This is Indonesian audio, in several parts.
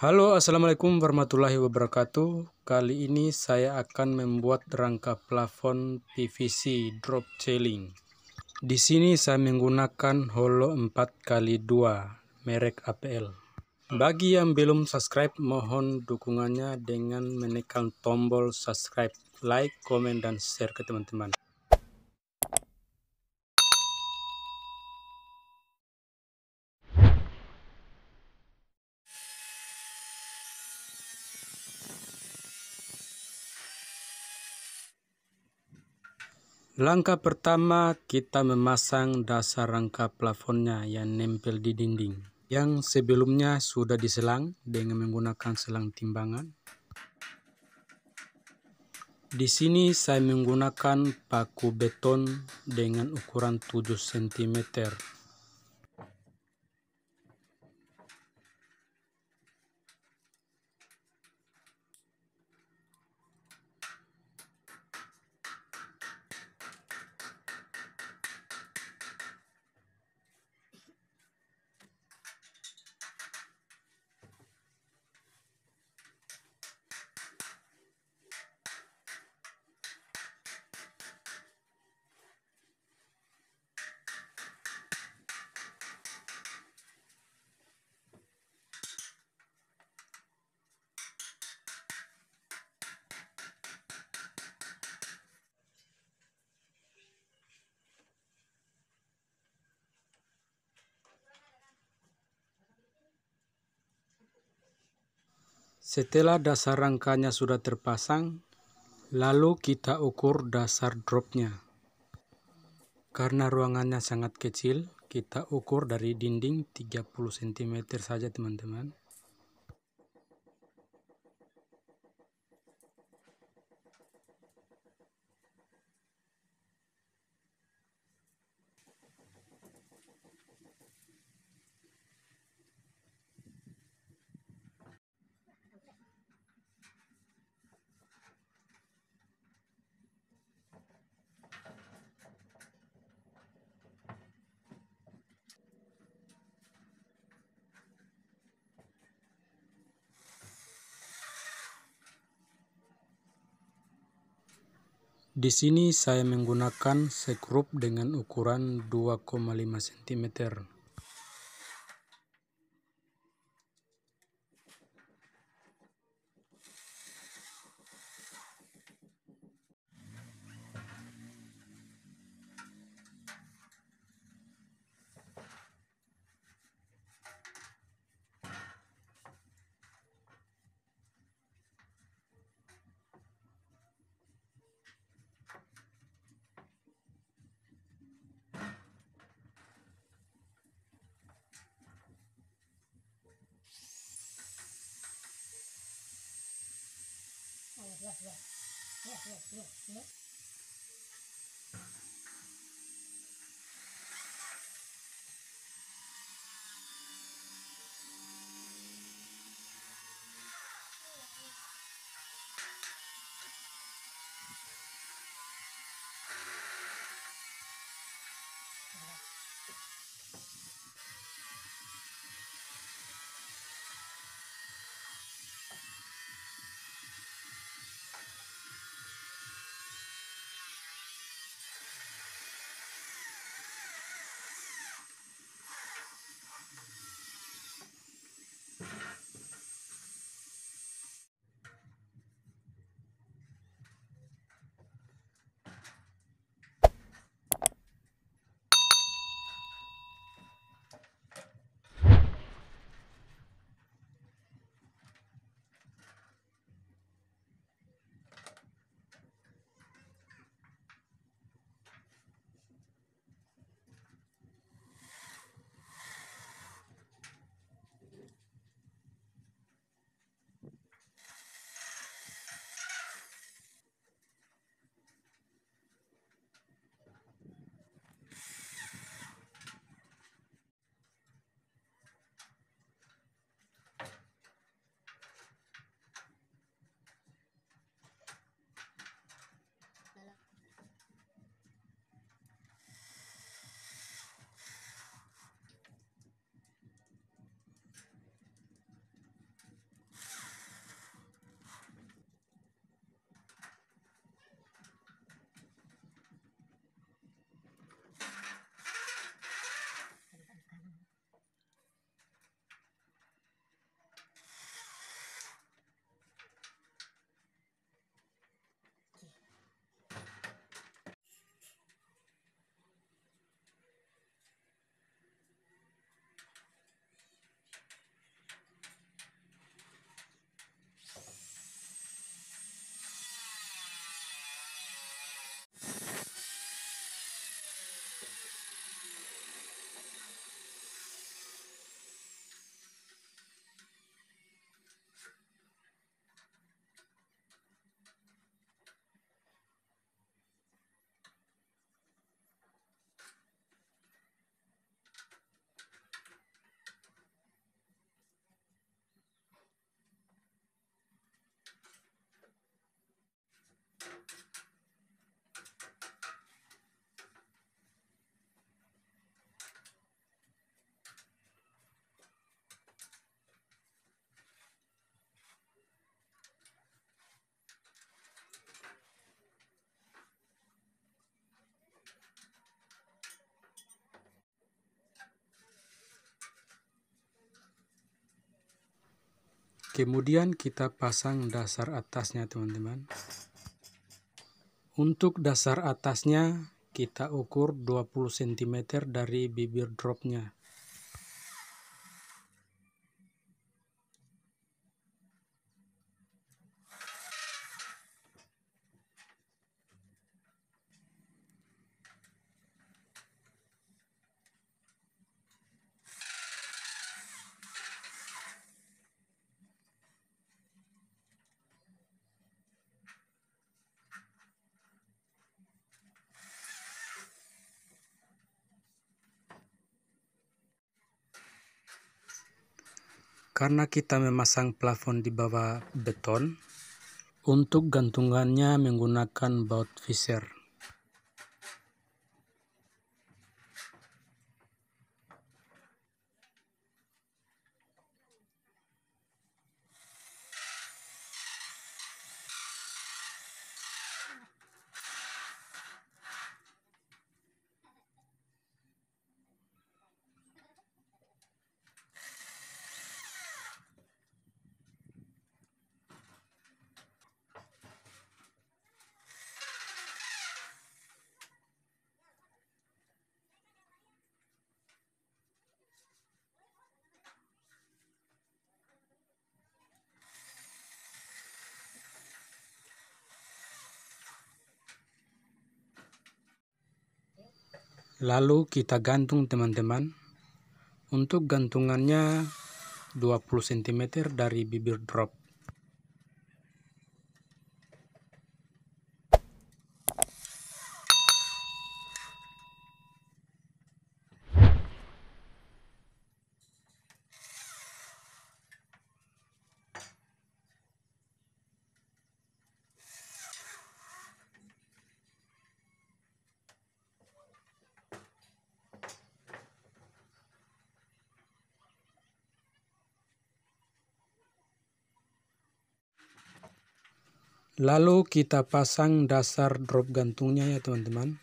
Halo assalamualaikum warahmatullahi wabarakatuh kali ini saya akan membuat rangka plafon PVC drop ceiling di sini saya menggunakan holo 4x2 merek APL bagi yang belum subscribe mohon dukungannya dengan menekan tombol subscribe like, komen, dan share ke teman-teman Langkah pertama, kita memasang dasar rangka plafonnya yang nempel di dinding yang sebelumnya sudah diselang dengan menggunakan selang timbangan. Di sini saya menggunakan paku beton dengan ukuran 7 cm Setelah dasar rangkanya sudah terpasang, lalu kita ukur dasar dropnya. Karena ruangannya sangat kecil, kita ukur dari dinding 30 cm saja teman-teman. Di sini saya menggunakan sekrup dengan ukuran 2,5 cm. Yeah, yeah, yeah, kemudian kita pasang dasar atasnya teman-teman untuk dasar atasnya kita ukur 20 cm dari bibir dropnya karena kita memasang plafon di bawah beton, untuk gantungannya menggunakan baut viser. lalu kita gantung teman-teman untuk gantungannya 20 cm dari bibir drop Lalu kita pasang dasar drop gantungnya ya teman-teman.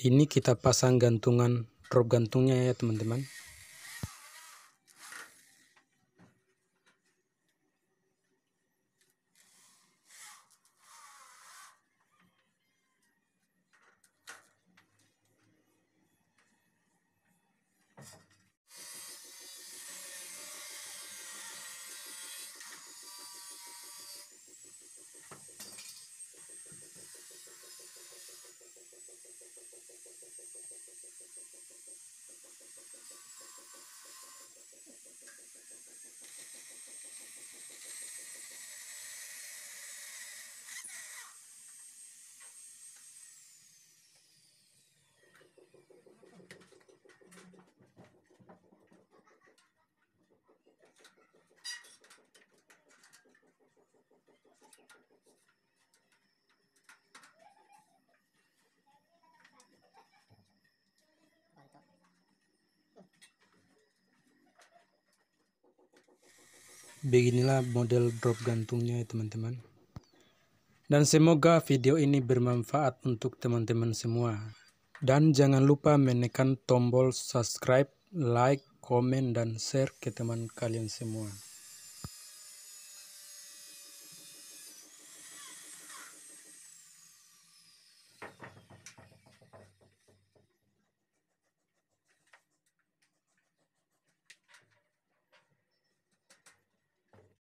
ini kita pasang gantungan drop gantungnya ya teman-teman beginilah model drop gantungnya ya teman-teman dan semoga video ini bermanfaat untuk teman-teman semua dan jangan lupa menekan tombol subscribe like komen dan share ke teman kalian semua